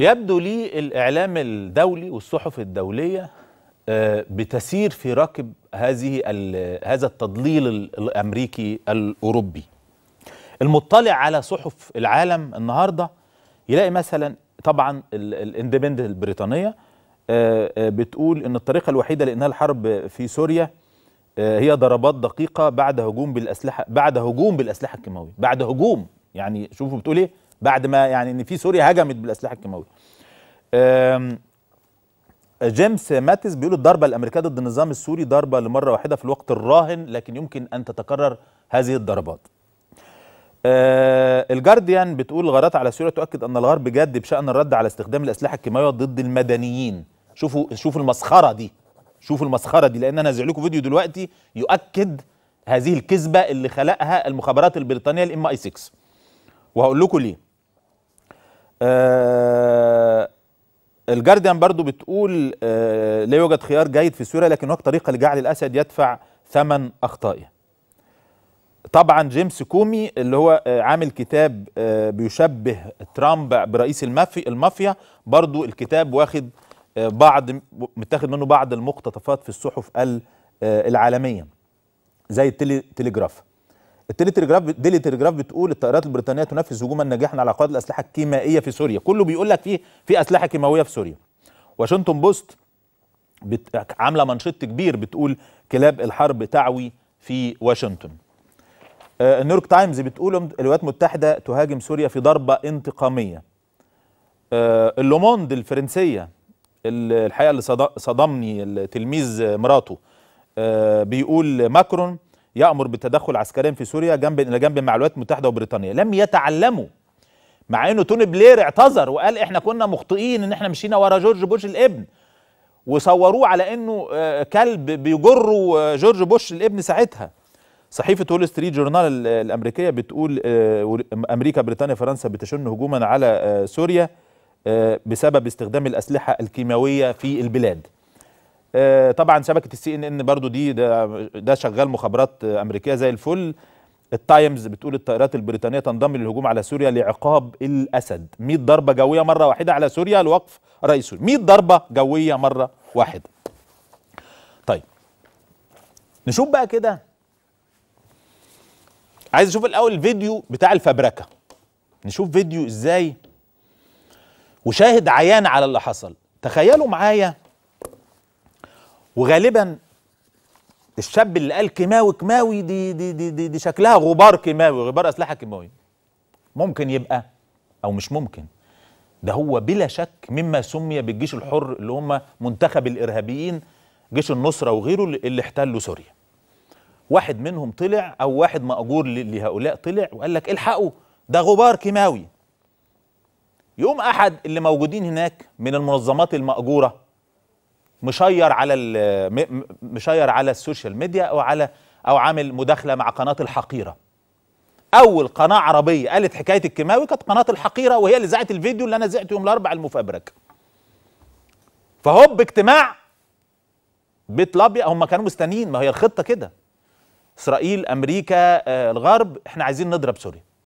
يبدو لي الإعلام الدولي والصحف الدولية آه، بتسير في ركب هذه هذا التضليل الأمريكي الأوروبي المطلع على صحف العالم النهاردة يلاقي مثلا طبعا الاندبندنت البريطانية آه، آه، بتقول ان الطريقه الوحيده لانهاء الحرب في سوريا هي ضربات دقيقه بعد هجوم بالاسلحه بعد هجوم بالاسلحه الكيماويه بعد هجوم يعني شوفوا بتقول ايه بعد ما يعني ان في سوريا هجمت بالاسلحه الكيماويه جيمس ماتس بيقول الضربه الامريكيه ضد النظام السوري ضربه لمره واحده في الوقت الراهن لكن يمكن ان تتكرر هذه الضربات آه الجارديان بتقول الغارات على سوريا تؤكد ان الغرب جاد بشان الرد على استخدام الاسلحه الكيماويه ضد المدنيين شوفوا شوفوا المسخره دي شوفوا المسخره دي لان انا هزع لكم فيديو دلوقتي يؤكد هذه الكذبه اللي خلقها المخابرات البريطانيه الام اي 6 وهقول لكم ليه آه الجارديان برضو بتقول آه لا يوجد خيار جيد في سوريا لكن هناك طريقه لجعل الاسد يدفع ثمن اخطائه. طبعا جيمس كومي اللي هو آه، عامل كتاب آه، بيشبه ترامب برئيس المافيا المافيا برضو الكتاب واخد آه، بعض متاخد منه بعض المقتطفات في الصحف العالميه زي التلي تليجراف التيلي تلجراف ديلي تليجراف بتقول الطائرات البريطانيه تنفذ هجوما ناجحا على قواعد الاسلحه الكيمائيه في سوريا كله بيقول لك في في اسلحه كيماويه في سوريا واشنطن بوست عامله منشط كبير بتقول كلاب الحرب تعوي في واشنطن آه، نيويورك تايمز بتقول الولايات المتحده تهاجم سوريا في ضربه انتقاميه آه، اللوموند الفرنسيه الحقيقه اللي صدمني التلميذ مراته آه، بيقول ماكرون يأمر بالتدخل عسكري في سوريا جنب إلى جنب مع الولايات المتحدة وبريطانيا لم يتعلموا مع انه توني بلير اعتذر وقال احنا كنا مخطئين ان احنا مشينا ورا جورج بوش الابن وصوروه على انه آه، كلب بيجروا آه، جورج بوش الابن ساعتها صحيفة وول ستريت جورنال الأمريكية بتقول آه، أمريكا بريطانيا فرنسا بتشن هجوما على سوريا بسبب استخدام الأسلحة الكيماوية في البلاد آه، طبعا شبكه السي ان ان برضو دي ده, ده شغال مخابرات امريكيه زي الفل التايمز بتقول الطائرات البريطانيه تنضم للهجوم على سوريا لعقاب الاسد 100 ضربه جويه مره واحده على سوريا لوقف رئيس سوريا 100 ضربه جويه مره واحده طيب نشوف بقى كده عايز اشوف الاول الفيديو بتاع الفبركه نشوف فيديو ازاي وشاهد عيان على اللي حصل تخيلوا معايا وغالبا الشاب اللي قال كيماوي كيماوي دي دي دي دي, دي شكلها غبار كيماوي غبار اسلحه كيماويه ممكن يبقى او مش ممكن ده هو بلا شك مما سمي بالجيش الحر اللي هم منتخب الارهابيين جيش النصره وغيره اللي احتلوا سوريا واحد منهم طلع او واحد ماجور لهؤلاء طلع وقال لك الحقوا ده غبار كيماوي يقوم احد اللي موجودين هناك من المنظمات الماجوره مشير على مشير على السوشيال ميديا او على او عامل مداخله مع قناه الحقيره اول قناه عربيه قالت حكايه الكيماوي كانت قناه الحقيره وهي اللي زعت الفيديو اللي انا زعته يوم الاربعاء المفبرك فهوب اجتماع بيت لابيا هم كانوا مستنيين ما هي الخطه كده اسرائيل امريكا آه الغرب احنا عايزين نضرب سوريا